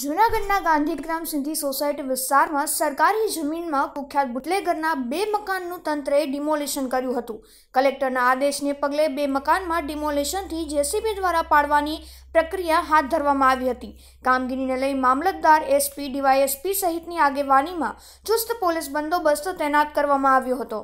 જૂનાગઢના ગાંધીગ્રામ સિંધી સોસાયટી વિસ્તારમાં સરકારી જમીનમાં કુખ્યાત બુટલેગરના બે મકાનનું તંત્રએ ડિમોલેશન કર્યું હતું કલેક્ટરના આદેશને પગલે બે મકાનમાં ડિમોલેશનથી જેસીબી દ્વારા પાડવાની પ્રક્રિયા હાથ ધરવામાં આવી હતી કામગીરીને લઈ મામલતદાર એસપી ડીવાયએસપી સહિતની આગેવાનીમાં ચુસ્ત પોલીસ બંદોબસ્ત તૈનાત કરવામાં આવ્યો હતો